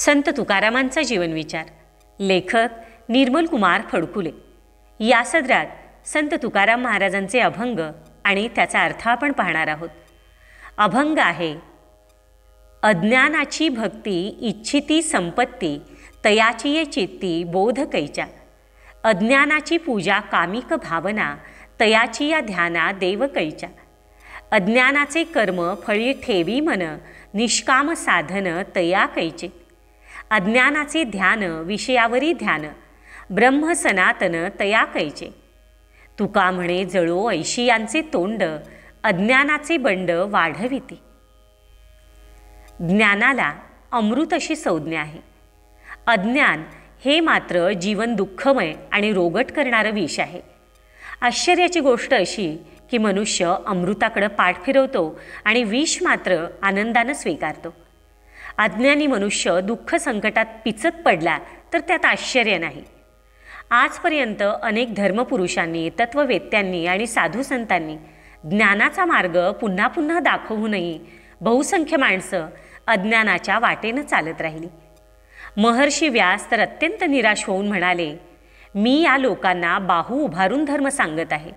संत तुकारामांचा जीवनविचार लेखक निर्मल कुमार फडकुले या सदरात संत तुकाराम महाराजांचे अभंग आणि त्याचा अर्थ आपण पाहणार आहोत अभंग आहे अज्ञानाची भक्ती इच्छिती संपत्ती तयाची ये चित्ती बोध कैच्या अज्ञानाची पूजा कामिक भावना तयाची या ध्याना देव कैच्या अज्ञानाचे कर्म फळी ठेवी मन निष्काम साधन तया कैचे अज्ञानाचे ध्यान विषयावरी ध्यान ब्रह्म सनातन तया कैचे तुका म्हणे जळो यांचे तोंड अज्ञानाचे बंड वाढविते ज्ञानाला अमृत अशी संज्ञा आहे अज्ञान हे मात्र जीवन दुःखमय आणि रोगट करणारं विष आहे आश्चर्याची गोष्ट अशी की मनुष्य अमृताकडं पाठ फिरवतो आणि विष मात्र आनंदानं स्वीकारतो अज्ञानी मनुष्य दुःख संकटात पिचत पडला तर त्यात आश्चर्य नाही आजपर्यंत अनेक धर्मपुरुषांनी तत्त्ववेत्यांनी आणि साधू संतांनी ज्ञानाचा मार्ग पुन्हा पुन्हा दाखवूनही बहुसंख्य माणसं अज्ञानाच्या वाटेनं चालत राहिली महर्षी व्यास तर अत्यंत निराश होऊन म्हणाले मी या लोकांना बाहू उभारून धर्म सांगत आहे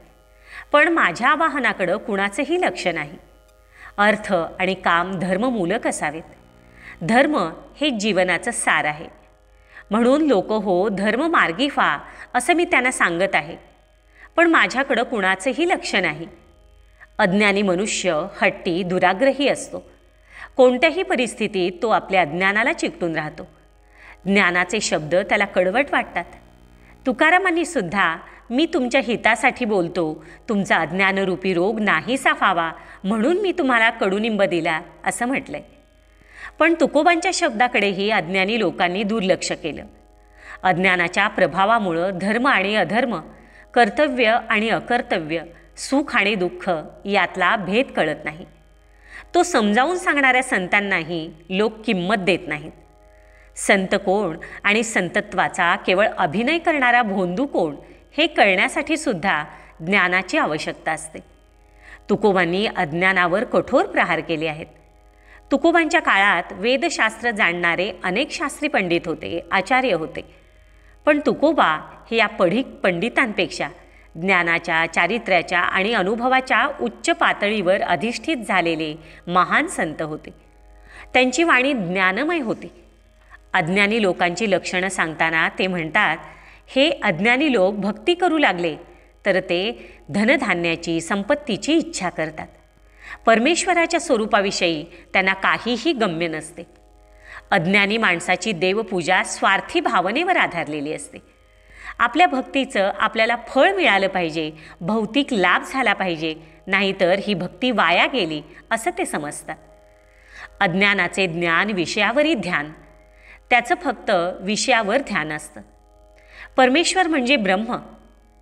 पण माझ्या आवाहनाकडं कुणाचंही लक्ष नाही अर्थ आणि काम धर्ममूलक असावेत धर्म हे जीवनाचं सार आहे म्हणून लोक हो धर्म मार्गी फा असं मी त्यांना सांगत आहे पण माझ्याकडं कुणाचंही लक्ष नाही अज्ञानी मनुष्य हट्टी दुराग्रही असतो कोणत्याही परिस्थितीत तो आपल्या अज्ञानाला चिकटून राहतो ज्ञानाचे शब्द त्याला कडवट वाटतात तुकारामांनी सुद्धा मी तुमच्या हितासाठी बोलतो तुमचा अज्ञानरूपी रोग नाहीसा व्हावा म्हणून मी तुम्हाला कडुनिंब दिला असं म्हटलं पण तुकोबांच्या शब्दाकडेही अज्ञानी लोकांनी दुर्लक्ष केलं अज्ञानाच्या प्रभावामुळं धर्म आणि अधर्म कर्तव्य आणि अकर्तव्य सुख आणि दुःख यातला भेद कळत नाही तो समजावून सांगणाऱ्या संतांनाही लोक किंमत देत नाहीत संत कोण आणि संतत्वाचा केवळ अभिनय करणारा भोंदू कोण हे कळण्यासाठी सुद्धा ज्ञानाची आवश्यकता असते तुकोबांनी अज्ञानावर कठोर प्रहार केले आहेत तुकोबांच्या काळात वेदशास्त्र जाणणारे अनेक शास्त्री पंडित होते आचार्य होते पण तुकोबा हे या पढिक पंडितांपेक्षा ज्ञानाच्या चारित्र्याच्या आणि अनुभवाच्या उच्च पातळीवर अधिष्ठित झालेले महान संत होते त्यांची वाणी ज्ञानमय होती अज्ञानी लोकांची लक्षणं सांगताना ते म्हणतात हे अज्ञानी लोक भक्ती करू लागले तर ते धनधान्याची संपत्तीची इच्छा करतात परमेश्वराच्या स्वरूपाविषयी त्यांना काहीही गम्य नसते अज्ञानी माणसाची देवपूजा स्वार्थी भावनेवर आधारलेली असते आपल्या भक्तीचं आपल्याला फळ मिळालं पाहिजे भौतिक लाभ झाला पाहिजे नाहीतर ही भक्ती वाया गेली असं ते समजतात अज्ञानाचे ज्ञान विषयावरही ध्यान त्याचं फक्त विषयावर ध्यान असतं परमेश्वर म्हणजे ब्रह्म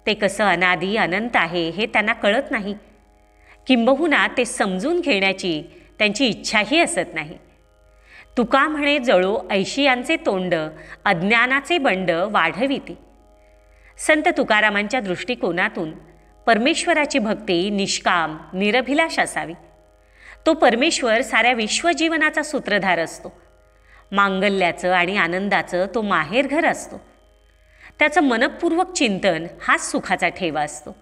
ते कसं अनादी अनंत आहे हे त्यांना कळत नाही किंबहुना ते समजून घेण्याची त्यांची इच्छाही असत नाही तुका म्हणे जळो ऐशियांचे तोंड अज्ञानाचे बंड वाढविती संत तुकारामांच्या दृष्टिकोनातून परमेश्वराची भक्ती निष्काम निरभिलाष असावी तो परमेश्वर साऱ्या विश्वजीवनाचा सूत्रधार असतो मांगल्याचं आणि आनंदाचं तो माहेरघर असतो त्याचं मनपूर्वक चिंतन हाच सुखाचा ठेवा असतो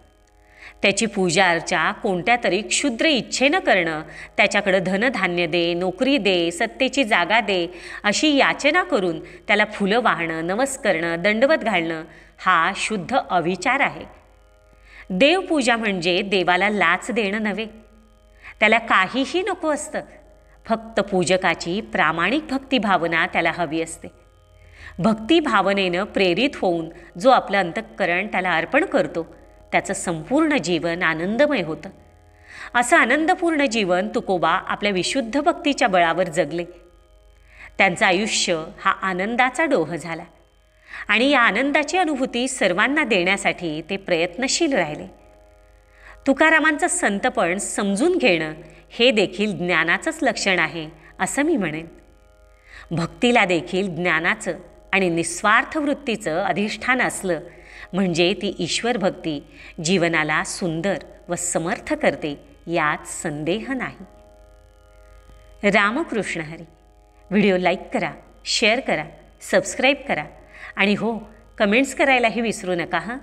त्याची पूजा अर्चा कोणत्या तरी क्षुद्र इच्छेनं करणं त्याच्याकडं धनधान्य दे नोकरी दे सत्तेची जागा दे अशी याचना करून त्याला फुलं वाहणं करणं दंडवत घालणं हा शुद्ध अविचार आहे देवपूजा म्हणजे देवाला लाच देणं नव्हे त्याला काहीही नको असतं फक्त पूजकाची प्रामाणिक भक्तिभावना त्याला हवी असते भक्तिभावनेनं प्रेरित होऊन जो आपलं अंतःकरण त्याला अर्पण करतो त्याचं संपूर्ण जीवन आनंदमय होतं असं आनंदपूर्ण जीवन तुकोबा आपल्या विशुद्ध भक्तीच्या बळावर जगले त्यांचं आयुष्य हा आनंदाचा डोह झाला आणि या आनंदाची अनुभूती सर्वांना देण्यासाठी ते प्रयत्नशील राहिले तुकारामांचं संतपण समजून घेणं हे देखील ज्ञानाचंच लक्षण आहे असं मी म्हणेन भक्तीला देखील ज्ञानाचं आणि निस्वार्थ वृत्तीचं अधिष्ठान असलं म्हणजे ती ईश्वर भक्ती जीवनाला सुंदर व समर्थ करते यात संदेह नाही रामकृष्ण हरी व्हिडिओ लाईक करा शेअर करा सबस्क्राईब करा आणि हो कमेंट्स करायलाही विसरू नका हां